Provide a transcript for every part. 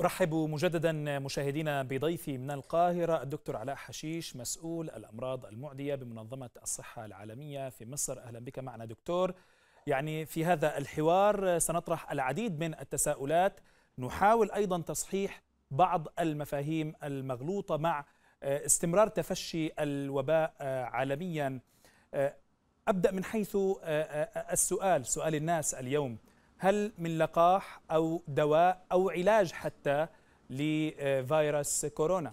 أرحب مجددا مشاهدينا بضيفي من القاهرة الدكتور علاء حشيش مسؤول الأمراض المعدية بمنظمة الصحة العالمية في مصر أهلا بك معنا دكتور يعني في هذا الحوار سنطرح العديد من التساؤلات نحاول أيضا تصحيح بعض المفاهيم المغلوطة مع آه، استمرار تفشي الوباء آه، عالميا آه، أبدأ من حيث السؤال سؤال الناس اليوم هل من لقاح أو دواء أو علاج حتى لفيروس كورونا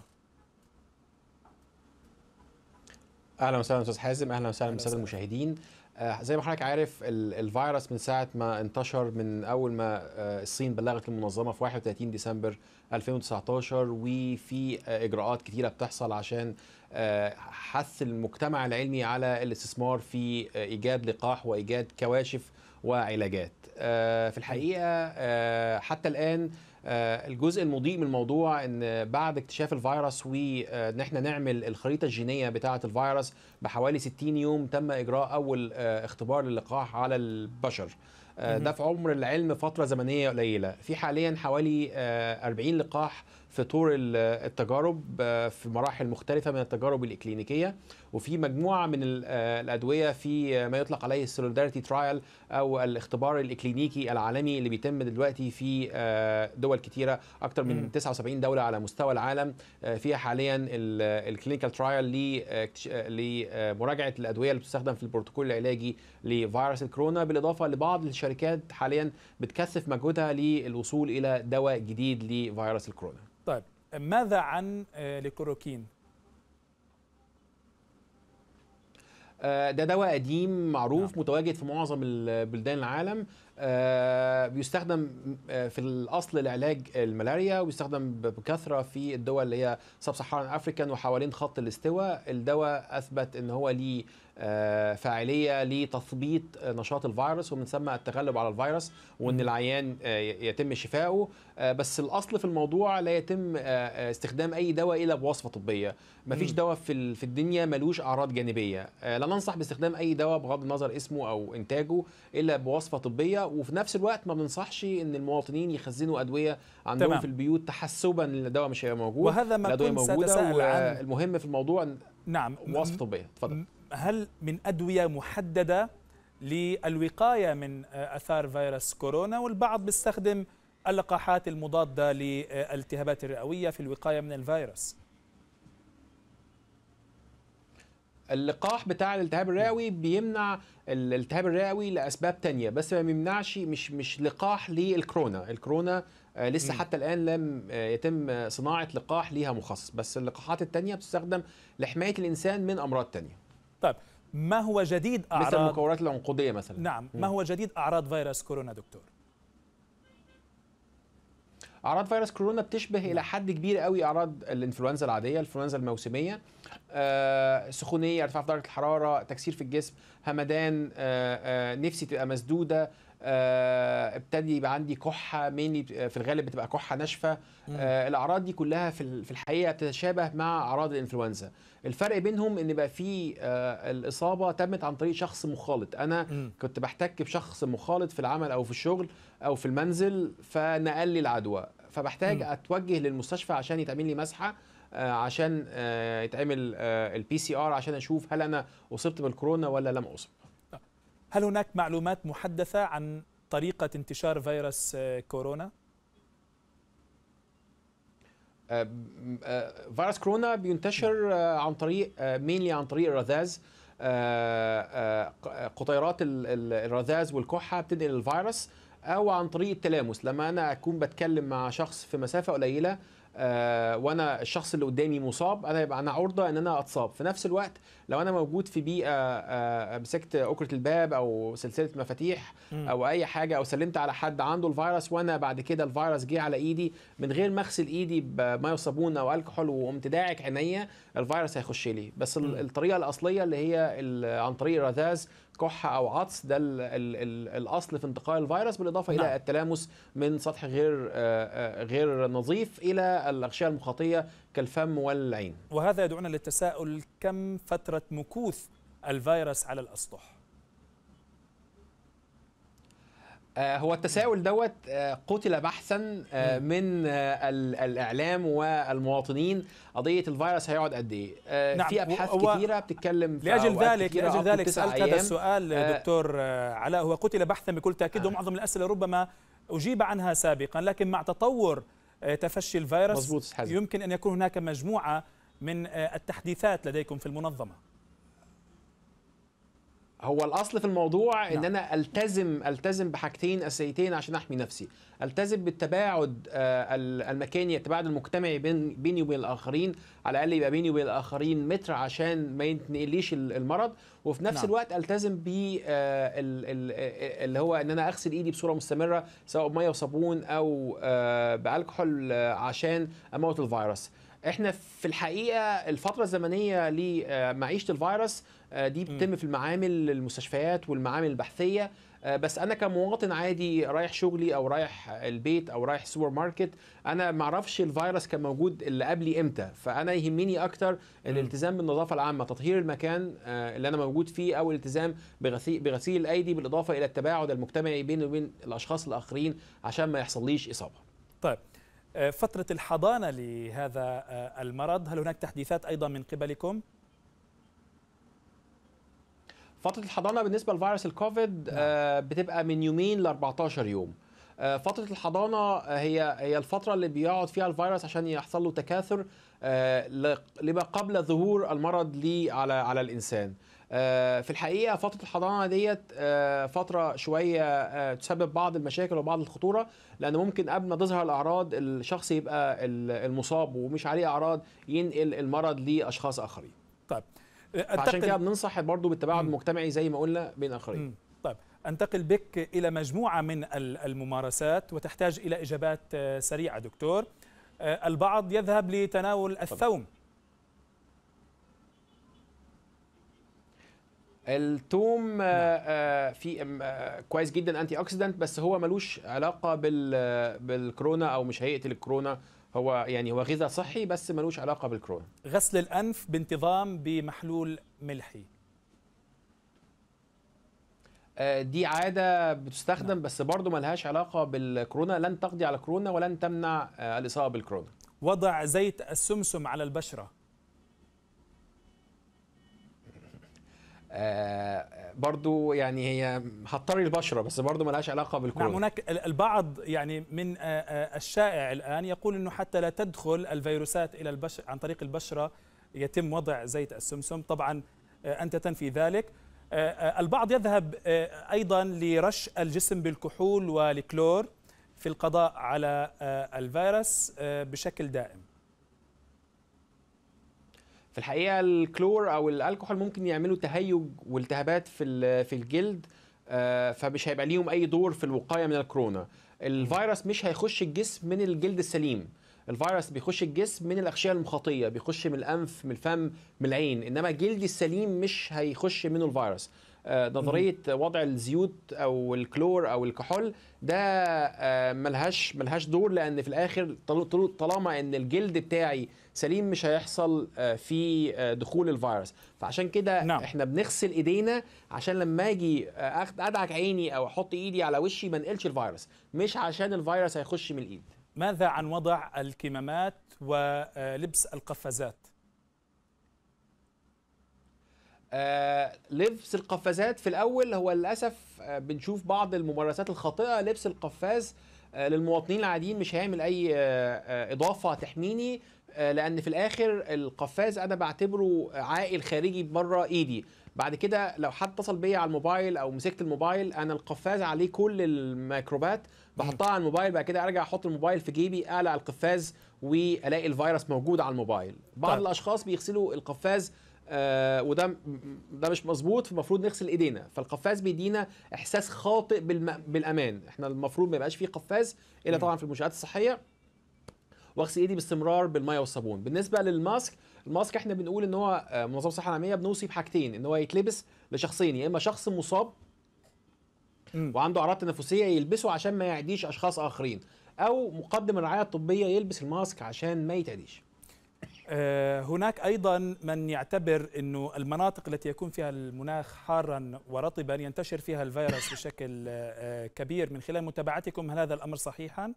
اهلا وسهلا استاذ حازم اهلا وسهلا بالساده المشاهدين آه، زي ما حضرتك عارف الفيروس من ساعه ما انتشر من اول ما آه، الصين بلغت المنظمه في 31 ديسمبر 2019 وفي آه، اجراءات كثيره بتحصل عشان حث المجتمع العلمي على الاستثمار في ايجاد لقاح وايجاد كواشف وعلاجات آه، في الحقيقه آه، حتى الان آه، الجزء المضيء من الموضوع ان بعد اكتشاف الفيروس وان احنا نعمل الخريطه الجينيه بتاعه الفيروس بحوالي 60 يوم تم اجراء اول اختبار للقاح على البشر ده في عمر العلم فتره زمنيه قليله في حاليا حوالي 40 لقاح في طور التجارب آه، في مراحل مختلفه من التجارب الاكلينيكيه وفي مجموعه من آه، الادويه في ما يطلق عليه السوليداريتي ترايل او الاختبار الاكلينيكي العالمي اللي بيتم دلوقتي في آه، دول كثيره اكثر من 79 دوله على مستوى العالم فيها حاليا الكلينيكال ترايل لمراجعه الادويه اللي بتستخدم في البروتوكول العلاجي لفيروس الكورونا بالاضافه لبعض الشركات حاليا بتكثف مجهودها للوصول الى دواء جديد لفيروس الكورونا طيب ماذا عن الكلوروكين آه، آه، ده دواء قديم معروف نعم. متواجد في معظم البلدان العالم آه، بيستخدم آه، في الاصل لعلاج الملاريا وبيستخدم بكثره في الدول اللي هي سب صحراء افريكان وحوالين خط الاستواء الدواء اثبت ان هو ليه آه، فاعليه لتثبيط نشاط الفيروس ومن ثم التغلب على الفيروس وان العيان يتم شفائه بس الاصل في الموضوع لا يتم استخدام اي دواء الا بوصفه طبيه مفيش دواء في في الدنيا ملوش اعراض جانبيه لا ننصح باستخدام اي دواء بغض النظر اسمه او انتاجه الا بوصفه طبيه وفي نفس الوقت ما بننصحش ان المواطنين يخزنوا ادويه عندهم تمام. في البيوت تحسبا ان الدواء مش هيبقى موجود وهذا ما الادويه موجوده المهم في الموضوع نعم وصف طبيه اتفضل هل من ادويه محدده للوقايه من اثار فيروس كورونا والبعض بيستخدم اللقاحات المضاده للالتهابات الرئويه في الوقايه من الفيروس اللقاح بتاع الالتهاب الرئوي بيمنع الالتهاب الرئوي لاسباب تانية بس ما بيمنعش مش مش لقاح للكورونا الكورونا آه، لسه م. حتى الان لم آه، يتم آه، صناعه لقاح ليها مخصص بس اللقاحات التانية بتستخدم لحمايه الانسان من امراض تانية طيب ما هو جديد اعراض مثل المكورات العنقوديه مثلا نعم ما هو جديد اعراض فيروس كورونا دكتور اعراض فيروس كورونا بتشبه الى حد كبير قوي اعراض الانفلونزا العاديه الانفلونزا الموسميه آه، سخونيه ارتفاع في درجه الحراره تكسير في الجسم همدان آه، آه، نفسي تبقى مسدوده آه، ابتدي يبقى عندي كحه مني في الغالب بتبقى كحه ناشفه آه، الاعراض دي كلها في الحقيقه تتشابه مع اعراض الانفلونزا الفرق بينهم ان بقى في آه، الاصابه تمت عن طريق شخص مخالط انا م. كنت بحتك بشخص مخالط في العمل او في الشغل او في المنزل فنقل لي العدوى فبحتاج م. اتوجه للمستشفى عشان يتعمل لي مسحه آه، عشان آه، يتعمل البي سي ار عشان اشوف هل انا اصبت بالكورونا ولا لم اصب هل هناك معلومات محدثه عن طريقه انتشار فيروس كورونا آه، آه، فيروس كورونا بينتشر آه، عن طريق مينلي عن طريق الرذاذ قطيرات الرذاذ والكحه بتنقل الفيروس او عن طريق التلامس لما انا اكون بتكلم مع شخص في مسافه قليله آه، وانا الشخص اللي قدامي مصاب انا يبقى انا عرضه ان انا اتصاب في نفس الوقت لو انا موجود في بيئه مسكت آه، آه، اكره الباب او سلسله مفاتيح او اي حاجه او سلمت على حد عنده الفيروس وانا بعد كده الفيروس جه على ايدي من غير ما اغسل ايدي بماء وصابون او الكحول وقمت داعك عينيا الفيروس هيخش لي بس الطريقه الاصليه اللي هي عن طريق الرذاذ كحه او عطس ده الـ الـ الـ الاصل في انتقال الفيروس بالاضافه نعم. الى التلامس من سطح غير آه، آه، غير نظيف الى الاغشيه المخاطيه كالفم والعين وهذا يدعونا للتساؤل كم فتره مكوث الفيروس على الاسطح آه، هو التساؤل دوت آه، قتل بحثا آه، من الاعلام والمواطنين قضيه الفيروس هيقعد قد ايه نعم في ابحاث كثيره بتتكلم في لاجل ذلك لاجل ذلك سالت هذا السؤال دكتور علاء هو قتل بحثا بكل تاكيد آه. ومعظم الاسئله ربما اجيب عنها سابقا لكن مع تطور تفشي الفيروس يمكن ان يكون هناك مجموعه من التحديثات لديكم في المنظمه هو الاصل في الموضوع نعم. ان انا التزم التزم بحاجتين اساسيتين عشان احمي نفسي التزم بالتباعد آه، المكاني التباعد المجتمعي بين بيني وبين الاخرين على الاقل يبقى بيني وبين الاخرين متر عشان ما يتنقليش المرض وفي نفس نعم. الوقت التزم ب آه، آه، اللي هو ان انا اغسل ايدي بصوره مستمره سواء بميه وصابون او بالكحول عشان اموت الفيروس احنا في الحقيقه الفتره الزمنيه لمعيشه الفيروس آه، دي بتتم في المعامل المستشفيات والمعامل البحثيه آه، بس انا كمواطن عادي رايح شغلي او رايح البيت او رايح السوبر ماركت انا ما اعرفش الفيروس كان موجود اللي قبلي امتى فانا يهمني اكتر الالتزام بالنظافه العامه تطهير المكان آه، اللي انا موجود فيه او الالتزام بغسيل بغسيل الايدي بالاضافه الى التباعد المجتمعي بيني وبين الاشخاص الاخرين عشان ما يحصليش اصابه طيب فتره الحضانه لهذا المرض هل هناك تحديثات ايضا من قبلكم فتره الحضانه بالنسبه لفيروس الكوفيد نعم. آه، بتبقى من يومين ل 14 يوم آه، فتره الحضانه آه، هي هي الفتره اللي بيقعد فيها الفيروس عشان يحصل له تكاثر لما قبل ظهور المرض لي على على الانسان في الحقيقه فتره الحضانه ديت فتره شويه تسبب بعض المشاكل وبعض الخطوره لان ممكن قبل ما تظهر الاعراض الشخص يبقى المصاب ومش عليه اعراض ينقل المرض لاشخاص اخرين طيب عشان كده بننصح برضه بالتباعد المجتمعي زي ما قلنا بين الاخرين طيب انتقل بك الى مجموعه من الممارسات وتحتاج الى اجابات آه، سريعه دكتور آه، البعض يذهب لتناول الثوم الثوم آه، نعم. في كويس جدا انتي اوكسيدنت بس هو ملوش علاقه بالكورونا او مش هيقتل الكورونا هو يعني هو غذاء صحي بس ملوش علاقه بالكرون غسل الانف بانتظام بمحلول ملحي آه، دي عادة بتستخدم نعم. بس برضه ملهاش علاقة بالكورونا لن تقضي على كورونا ولن تمنع آه، الإصابة بالكورونا وضع زيت السمسم على البشرة آه، برضو يعني هي هتطري البشره بس برضو لهاش علاقه بالكورونا نعم هناك البعض يعني من آه، آه، الشائع الان يقول انه حتى لا تدخل الفيروسات الى البشر عن طريق البشره يتم وضع زيت السمسم طبعا انت تنفي ذلك البعض يذهب ايضا لرش الجسم بالكحول والكلور في القضاء على الفيروس بشكل دائم في الحقيقه الكلور او الكحول ممكن يعملوا تهيج والتهابات في في الجلد آه، فمش هيبقى ليهم اي دور في الوقايه من الكورونا الفيروس مش هيخش الجسم من الجلد السليم الفيروس بيخش الجسم من الاغشيه المخاطيه بيخش من الانف من الفم من العين انما جلدي السليم مش هيخش منه الفيروس آه، نظريه وضع الزيوت او الكلور او الكحول ده آه، ملهاش ملهاش دور لان في الاخر طالما ان الجلد بتاعي سليم مش هيحصل آه، في دخول الفيروس فعشان كده نعم. احنا بنغسل ايدينا عشان لما اجي ادعك عيني او احط ايدي على وشي ما انقلش الفيروس مش عشان الفيروس هيخش من الايد ماذا عن وضع الكمامات ولبس القفازات آه، لبس القفازات في الاول هو للاسف آه، بنشوف بعض الممارسات الخاطئه لبس القفاز آه، للمواطنين العاديين مش هيعمل اي اضافه تحميني لان في الاخر القفاز انا بعتبره عائل خارجي بره ايدي بعد كده لو حد اتصل بيا على الموبايل او مسكت الموبايل انا القفاز عليه كل الميكروبات بحطها على الموبايل بعد كده ارجع احط الموبايل في جيبي اقلع القفاز والاقي الفيروس موجود على الموبايل بعض طيب. الاشخاص بيغسلوا القفاز آه وده ده مش مظبوط فالمفروض نغسل ايدينا فالقفاز بيدينا احساس خاطئ بالامان احنا المفروض ما يبقاش فيه قفاز الا طبعا في المنشات الصحيه واغسل ايدي باستمرار بالميه والصابون بالنسبه للماسك الماسك احنا بنقول ان هو آه، منظمه الصحه العالميه بنوصي بحاجتين ان هو يتلبس لشخصين يا اما شخص مصاب وعنده اعراض تنفسيه يلبسه عشان ما يعديش اشخاص اخرين او مقدم الرعايه الطبيه يلبس الماسك عشان ما يتعديش آه، هناك ايضا من يعتبر انه المناطق التي يكون فيها المناخ حارا ورطبا ينتشر فيها الفيروس بشكل آه، آه، كبير من خلال متابعتكم هل هذا الامر صحيحا؟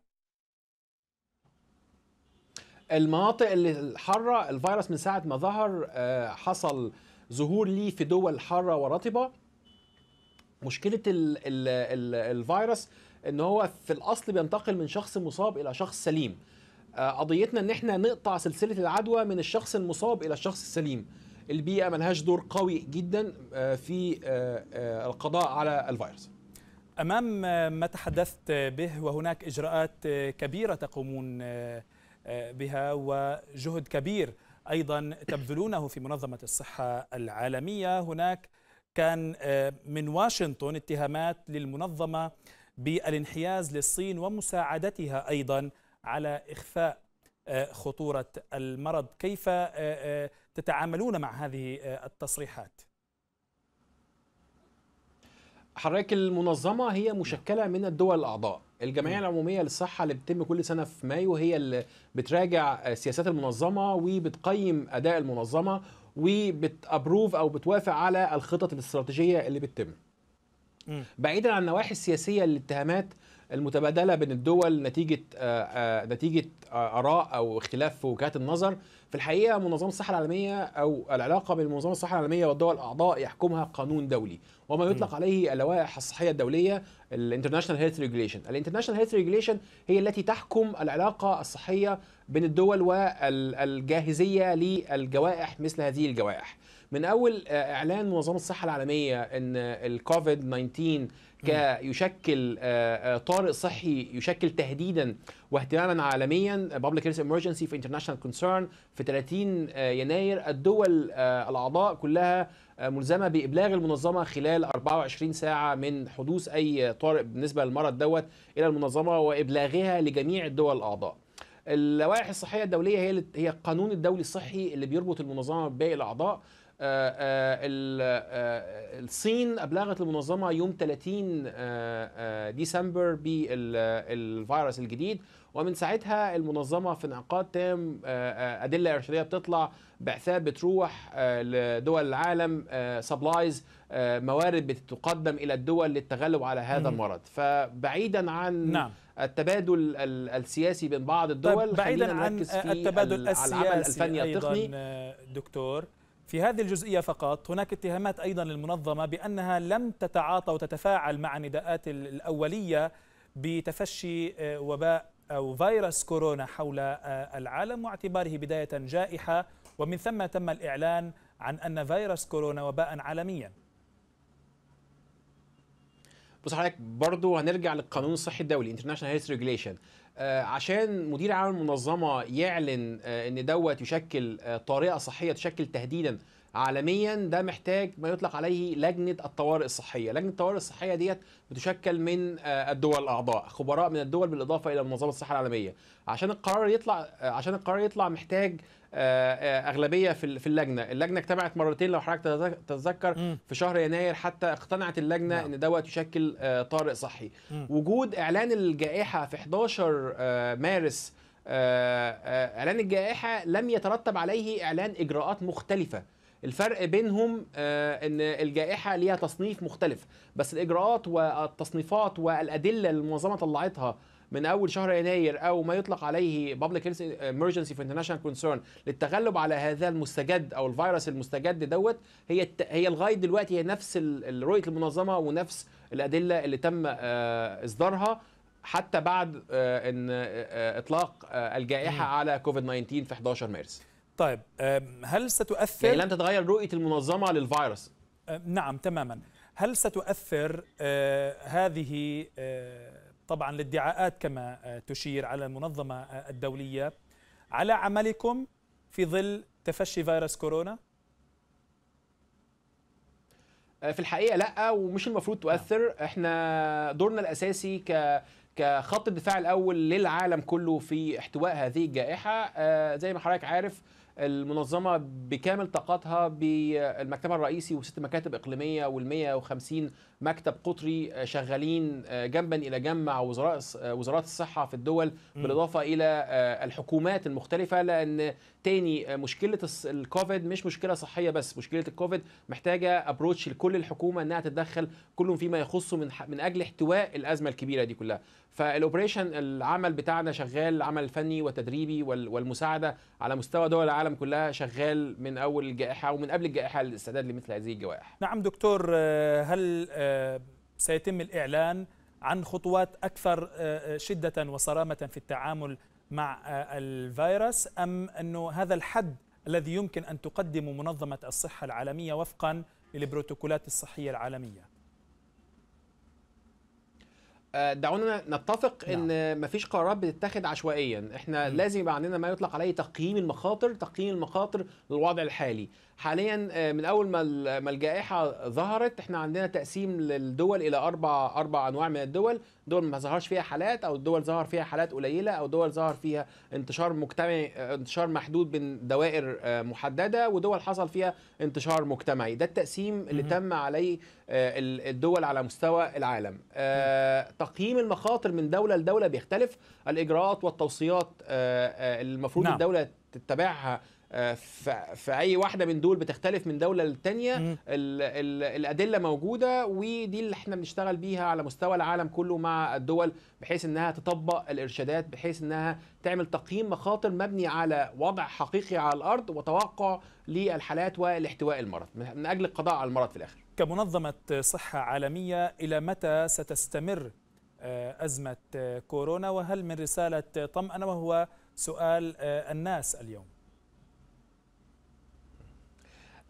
المناطق الحاره الفيروس من ساعه ما ظهر حصل ظهور ليه في دول حاره ورطبه مشكله الـ الـ الـ الفيروس ان هو في الاصل بينتقل من شخص مصاب الى شخص سليم آه، قضيتنا ان احنا نقطع سلسله العدوى من الشخص المصاب الى الشخص السليم البيئه ملهاش دور قوي جدا آه، في آه، القضاء على الفيروس امام ما تحدثت به وهناك اجراءات كبيره تقومون بها وجهد كبير ايضا تبذلونه في منظمه الصحه العالميه هناك كان من واشنطن اتهامات للمنظمه بالانحياز للصين ومساعدتها ايضا على إخفاء آه، خطورة المرض كيف آه، آه، تتعاملون مع هذه التصريحات؟ حضرتك المنظمة هي نعم. مشكلة من الدول الأعضاء الجمعية نعم. العمومية للصحة اللي بتتم كل سنة في مايو هي اللي بتراجع سياسات المنظمة وبتقيم أداء المنظمة وبتابروف أو بتوافق على الخطط الاستراتيجية اللي بتتم بعيدا عن النواحي السياسية للاتهامات المتبادله بين الدول نتيجه آه، آه، نتيجه آه، اراء او اختلاف في وجهات النظر في الحقيقه منظمه الصحه العالميه او العلاقه بين منظمه الصحه العالميه والدول الاعضاء يحكمها قانون دولي وما يطلق عليه اللوائح الصحيه الدوليه الانترناشنال هيلث ريجوليشن الانترناشنال هيلث ريجوليشن هي التي تحكم العلاقه الصحيه بين الدول والجاهزيه للجوائح مثل هذه الجوائح من اول آه، اعلان منظمه الصحه العالميه ان الكوفيد 19 كيشكل آه، آه، طارئ صحي يشكل تهديدا واهتماما عالميا بابليك هيلث emergency في انترناشونال كونسيرن في 30 يناير الدول الاعضاء كلها ملزمه بابلاغ المنظمه خلال 24 ساعه من حدوث اي طارئ بالنسبه للمرض دوت الى المنظمه وابلاغها لجميع الدول الاعضاء. اللوائح الصحيه الدوليه هي هي القانون الدولي الصحي اللي بيربط المنظمه بباقي الاعضاء آه، آه، آه، الصين أبلغت المنظمة يوم 30 ديسمبر بالفيروس الجديد ومن ساعتها المنظمه في انعقاد تام ادله ارشاديه بتطلع بعثات بتروح لدول العالم سبلايز موارد بتقدم الى الدول للتغلب على هذا المرض فبعيدا عن نعم. التبادل السياسي بين بعض الدول طيب بعيدا عن التبادل السياسي على العمل الفني التقني دكتور في هذه الجزئية فقط هناك اتهامات أيضا للمنظمة بأنها لم تتعاطى وتتفاعل مع النداءات الأولية بتفشي آه، وباء أو فيروس كورونا حول آه، العالم واعتباره بداية جائحة ومن ثم تم الإعلان عن أن فيروس كورونا وباء عالميا بص حضرتك برضه هنرجع للقانون الصحي الدولي انترناشونال هيلث ريجليشن آه، عشان مدير عام المنظمه يعلن آه، ان دوت يشكل آه، طريقه صحيه تشكل تهديدا عالميا ده محتاج ما يطلق عليه لجنه الطوارئ الصحيه لجنه الطوارئ الصحيه ديت بتشكل من آه، الدول الاعضاء خبراء من الدول بالاضافه الى منظمه الصحه العالميه عشان القرار يطلع آه، عشان القرار يطلع محتاج آه، اغلبيه في اللجنه اللجنه اجتمعت مرتين لو حضرتك تتذكر في شهر يناير حتى اقتنعت اللجنه نعم. ان دوت يشكل طارئ صحي وجود اعلان الجائحه في 11 مارس اعلان الجائحه لم يترتب عليه اعلان اجراءات مختلفه الفرق بينهم آه، ان الجائحه ليها تصنيف مختلف بس الاجراءات والتصنيفات والادله اللي المنظمه طلعتها من اول شهر يناير او ما يطلق عليه public ايمرجنسي في انترناشونال كونسيرن للتغلب على هذا المستجد او الفيروس المستجد دوت هي هي لغايه دلوقتي هي نفس رؤيه المنظمه ونفس الادله اللي تم آه، اصدارها حتى بعد آه، ان اطلاق الجائحه على كوفيد 19 في 11 مارس طيب هل ستؤثر يعني لن تتغير رؤيه المنظمه للفيروس آه، نعم تماما هل ستؤثر آه، هذه آه، طبعا الادعاءات كما تشير على المنظمه الدوليه على عملكم في ظل تفشي فيروس كورونا في الحقيقه لا ومش المفروض تؤثر نعم. احنا دورنا الاساسي ك كخط الدفاع الاول للعالم كله في احتواء هذه الجائحه زي ما حضرتك عارف المنظمه بكامل طاقاتها بالمكتبه الرئيسي وست مكاتب اقليميه وال150 مكتب قطري آه، شغالين آه، جنبا الى جنب مع وزراء آه، وزارات الصحه في الدول بالاضافه الى الحكومات المختلفه لان تاني مشكله الكوفيد مش مشكله صحيه بس مشكله الكوفيد محتاجه ابروتش لكل الحكومه انها تتدخل كلهم فيما يخصه من من اجل احتواء الازمه الكبيره دي كلها فالاوبريشن العمل بتاعنا شغال العمل الفني والتدريبي والمساعده على مستوى دول العالم كلها شغال من اول الجائحه ومن قبل الجائحه للاستعداد لمثل هذه الجوائح نعم دكتور هل سيتم الإعلان عن خطوات أكثر آه، شدة وصرامة في التعامل مع آه، الفيروس أم أنه هذا الحد الذي يمكن أن تقدم منظمة الصحة العالمية وفقا للبروتوكولات الصحية العالمية آه، دعونا نتفق نعم. ان مفيش قرارات بتتاخد عشوائيا احنا م. لازم يبقى عندنا ما يطلق عليه تقييم المخاطر تقييم المخاطر للوضع الحالي حاليا آه، من اول ما ما الجائحه ظهرت احنا عندنا تقسيم للدول الى اربع اربع انواع من الدول دول ما ظهرش فيها حالات او الدول ظهر فيها حالات قليله او دول ظهر فيها انتشار مجتمعي آه، انتشار محدود من دوائر آه، محدده ودول حصل فيها انتشار مجتمعي ده التقسيم اللي تم عليه الدول على مستوى العالم تقييم المخاطر من دوله لدوله بيختلف الاجراءات والتوصيات المفروض نعم. الدوله تتبعها آه، في اي واحده من دول بتختلف من دوله للتانيه الادله موجوده ودي اللي احنا بنشتغل بيها على مستوى العالم كله مع الدول بحيث انها تطبق الارشادات بحيث انها تعمل تقييم مخاطر مبني على وضع حقيقي على الارض وتوقع للحالات والاحتواء المرض من اجل القضاء على المرض في الاخر كمنظمه صحه عالميه الى متى ستستمر آه، ازمه كورونا وهل من رساله طمانه وهو سؤال آه، الناس اليوم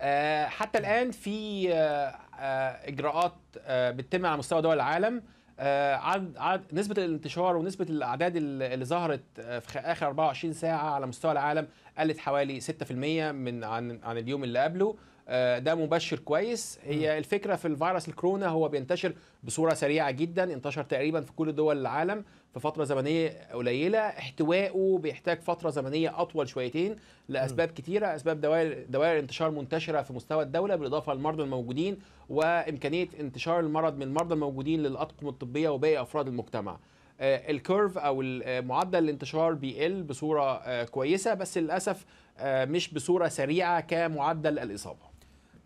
آه، حتى نعم. الان في آه، اجراءات بتتم على مستوى دول العالم عدد عد نسبة الانتشار ونسبة الأعداد اللي ظهرت في آخر 24 ساعة على مستوى العالم قلت حوالي 6% من عن عن اليوم اللي قبله آه، ده مبشر كويس هي الفكره في الفيروس الكورونا هو بينتشر بصوره سريعه جدا انتشر تقريبا في كل دول العالم في فتره زمنيه قليله احتوائه بيحتاج فتره زمنيه اطول شويتين لاسباب كتيره اسباب دوائر دوائر انتشار منتشره في مستوى الدوله بالاضافه للمرضى الموجودين وامكانيه انتشار المرض من المرضى الموجودين للاطقم الطبيه وباقي افراد المجتمع آه، الكيرف او آه، معدل الانتشار بيقل بصوره كويسه بس للاسف مش بصوره سريعه كمعدل الاصابه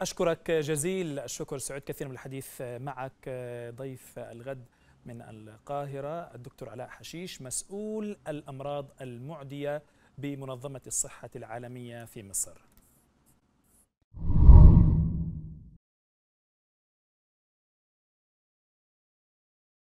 أشكرك جزيل الشكر سعود كثيرا بالحديث معك ضيف الغد من القاهرة الدكتور علاء حشيش مسؤول الأمراض المعدية بمنظمة الصحة العالمية في مصر